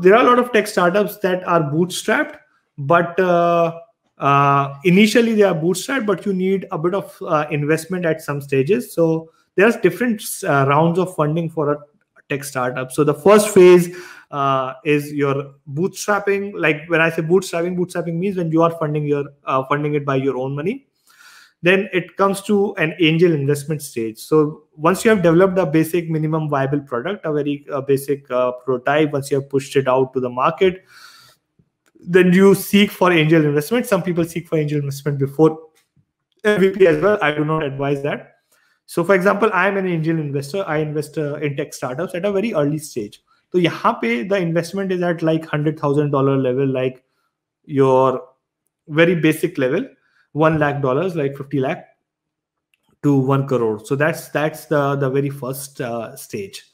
there are a lot of tech startups that are bootstrapped, but uh, uh, initially they are bootstrapped, but you need a bit of uh, investment at some stages. So there's different uh, rounds of funding for a tech startup. So the first phase uh, is your bootstrapping. Like when I say bootstrapping, bootstrapping means when you are funding your uh, funding it by your own money then it comes to an angel investment stage so once you have developed a basic minimum viable product a very uh, basic uh, prototype once you have pushed it out to the market then you seek for angel investment some people seek for angel investment before mvp as well i do not advise that so for example i am an angel investor i invest uh, in tech startups at a very early stage so here the investment is at like $100000 level like your very basic level one lakh dollars, like fifty lakh, to one crore. So that's that's the the very first uh, stage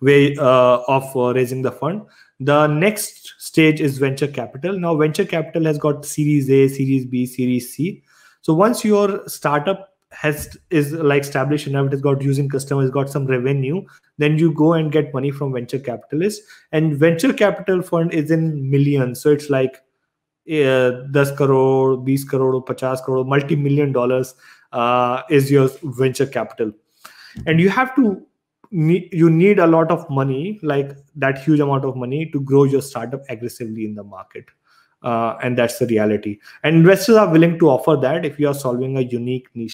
way uh, of uh, raising the fund. The next stage is venture capital. Now venture capital has got Series A, Series B, Series C. So once your startup has is like established enough, it has got using customers, it's got some revenue, then you go and get money from venture capitalists. And venture capital fund is in millions. So it's like दस करोड़ बीस करोड़ पचास crore multi million dollars is your venture capital and you have to you need a lot of money like that huge amount of money to grow your startup aggressively in the market uh, and that's the reality and investors are willing to offer that if you are solving a unique niche